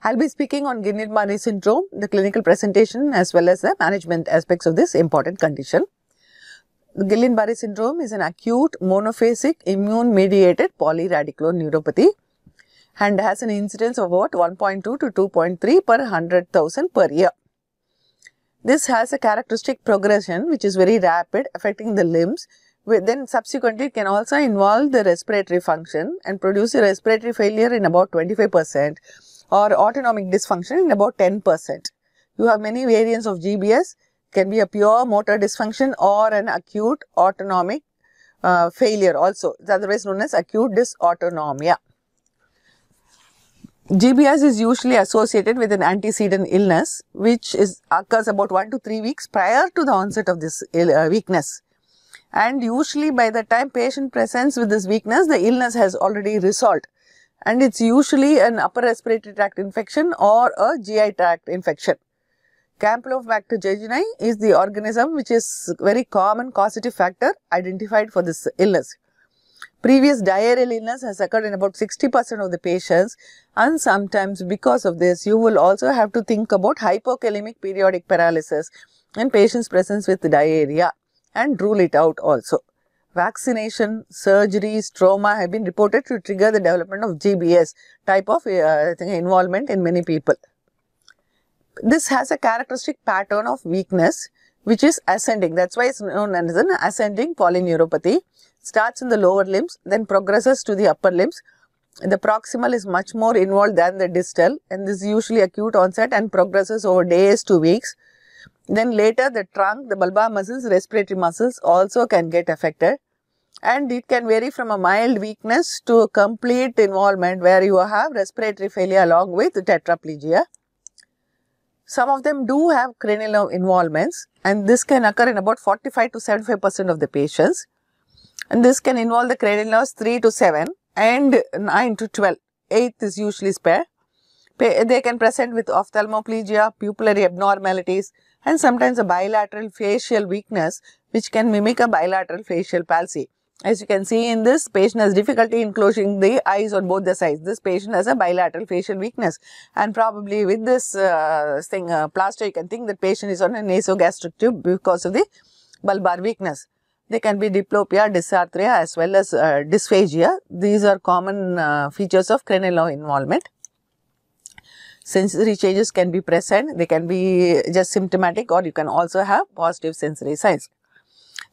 I will be speaking on Guillain-Barre syndrome, the clinical presentation as well as the management aspects of this important condition. Guillain-Barre syndrome is an acute monophasic immune mediated polyradiculoneuropathy and has an incidence of about 1.2 to 2.3 per 100,000 per year. This has a characteristic progression which is very rapid affecting the limbs then subsequently it can also involve the respiratory function and produce a respiratory failure in about 25 percent or autonomic dysfunction in about 10%. You have many variants of GBS, can be a pure motor dysfunction or an acute autonomic uh, failure also, otherwise known as acute dysautonomia. GBS is usually associated with an antecedent illness which is occurs about 1 to 3 weeks prior to the onset of this Ill, uh, weakness. And usually by the time patient presents with this weakness, the illness has already resolved and it's usually an upper respiratory tract infection or a GI tract infection. Campylobacter jejuni is the organism which is very common causative factor identified for this illness. Previous diarrheal illness has occurred in about 60% of the patients and sometimes because of this you will also have to think about hypokalemic periodic paralysis in patients presence with diarrhea and rule it out also vaccination, surgeries, trauma have been reported to trigger the development of GBS type of uh, involvement in many people. This has a characteristic pattern of weakness which is ascending. That's why it's known as an ascending polyneuropathy. Starts in the lower limbs, then progresses to the upper limbs. The proximal is much more involved than the distal and this is usually acute onset and progresses over days to weeks. Then later the trunk, the bulbar muscles, respiratory muscles also can get affected and it can vary from a mild weakness to a complete involvement where you have respiratory failure along with tetraplegia. Some of them do have cranial involvements and this can occur in about 45 to 75 percent of the patients and this can involve the cranial nerves 3 to 7 and 9 to 12. 8th is usually spare. They can present with ophthalmoplegia, pupillary abnormalities and sometimes a bilateral facial weakness which can mimic a bilateral facial palsy. As you can see in this, patient has difficulty in closing the eyes on both the sides. This patient has a bilateral facial weakness and probably with this uh, thing uh, plaster you can think that patient is on a nasogastric tube because of the bulbar weakness. They can be diplopia, dysarthria as well as uh, dysphagia. These are common uh, features of cranial involvement sensory changes can be present, they can be just symptomatic or you can also have positive sensory signs.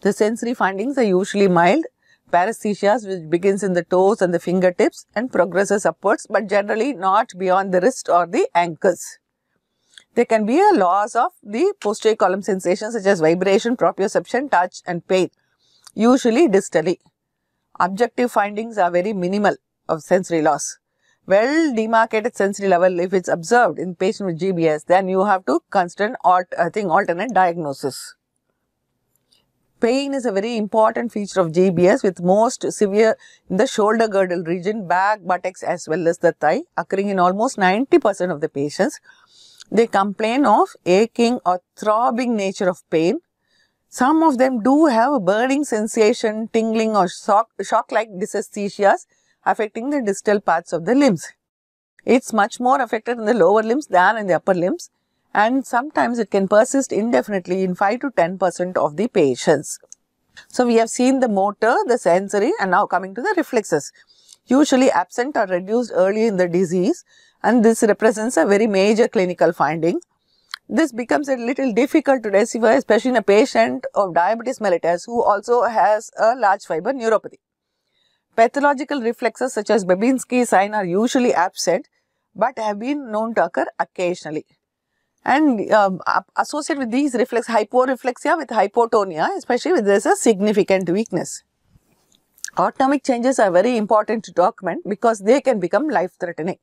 The sensory findings are usually mild paresthesias which begins in the toes and the fingertips and progresses upwards but generally not beyond the wrist or the ankles. There can be a loss of the posterior column sensations such as vibration, proprioception, touch and pain, usually distally. Objective findings are very minimal of sensory loss. Well demarcated sensory level if it's observed in patient with GBS then you have to consider an alt, I think alternate diagnosis pain is a very important feature of GBS with most severe in the shoulder girdle region, back, buttocks as well as the thigh occurring in almost 90% of the patients. They complain of aching or throbbing nature of pain. Some of them do have a burning sensation, tingling or shock-like shock dysesthesias affecting the distal parts of the limbs. It's much more affected in the lower limbs than in the upper limbs and sometimes it can persist indefinitely in 5 to 10% of the patients. So, we have seen the motor, the sensory and now coming to the reflexes, usually absent or reduced early in the disease and this represents a very major clinical finding. This becomes a little difficult to decipher especially in a patient of diabetes mellitus who also has a large fiber neuropathy. Pathological reflexes such as Babinski sign are usually absent but have been known to occur occasionally and um, associated with these reflex hyporeflexia with hypotonia especially if there is a significant weakness. Autonomic changes are very important to document because they can become life threatening.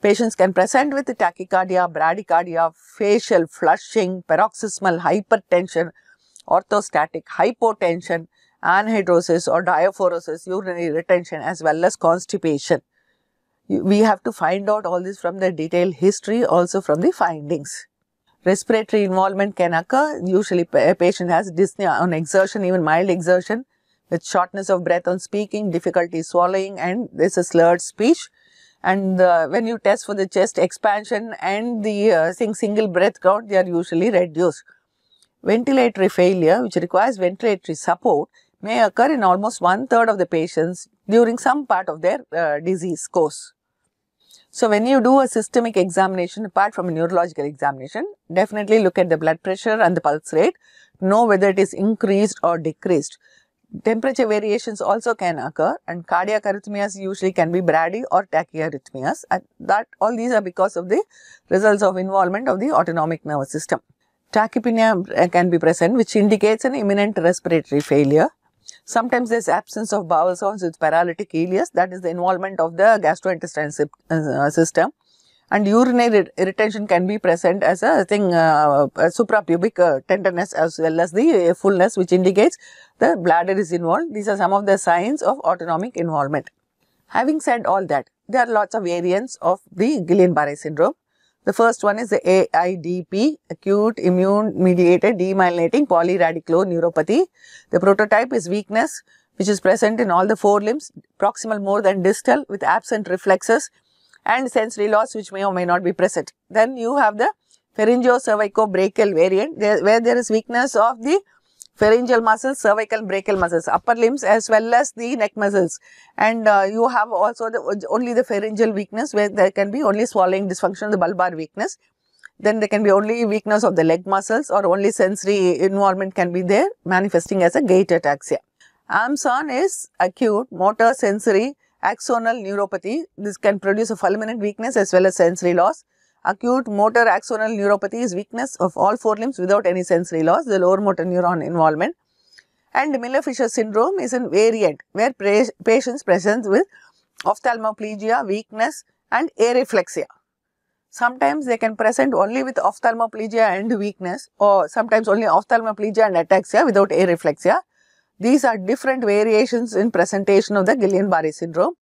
Patients can present with tachycardia, bradycardia, facial flushing, paroxysmal hypertension, orthostatic hypotension, anhidrosis or diaphoresis, urinary retention as well as constipation we have to find out all this from the detailed history, also from the findings. Respiratory involvement can occur. Usually, a patient has dyspnea on exertion, even mild exertion, with shortness of breath on speaking, difficulty swallowing, and there's a slurred speech. And uh, when you test for the chest expansion and the uh, single breath count, they are usually reduced. Ventilatory failure, which requires ventilatory support, may occur in almost one third of the patients during some part of their uh, disease course. So, when you do a systemic examination apart from a neurological examination, definitely look at the blood pressure and the pulse rate, know whether it is increased or decreased. Temperature variations also can occur and cardiac arrhythmias usually can be brady or tachyarrhythmias and that all these are because of the results of involvement of the autonomic nervous system. Tachypnea can be present which indicates an imminent respiratory failure. Sometimes there is absence of bowel sounds with paralytic ileus that is the involvement of the gastrointestinal uh, system and urinary retention can be present as a thing uh, a suprapubic uh, tenderness as well as the uh, fullness which indicates the bladder is involved. These are some of the signs of autonomic involvement. Having said all that, there are lots of variants of the Guillain-Barre syndrome the first one is the AIDP, acute immune mediated demyelinating polyradiculoneuropathy. The prototype is weakness, which is present in all the four limbs, proximal more than distal with absent reflexes and sensory loss which may or may not be present. Then you have the brachial variant where there is weakness of the pharyngeal muscles, cervical brachial muscles, upper limbs as well as the neck muscles. And uh, you have also the, only the pharyngeal weakness where there can be only swallowing dysfunction, the bulbar weakness. Then there can be only weakness of the leg muscles or only sensory involvement can be there manifesting as a gait ataxia. Amson is acute motor sensory axonal neuropathy. This can produce a fulminant weakness as well as sensory loss acute motor axonal neuropathy is weakness of all four limbs without any sensory loss, the lower motor neuron involvement. And Miller-Fisher syndrome is a variant where patients present with ophthalmoplegia, weakness and areflexia. Sometimes they can present only with ophthalmoplegia and weakness or sometimes only ophthalmoplegia and ataxia without areflexia. These are different variations in presentation of the Guillain-Barre syndrome.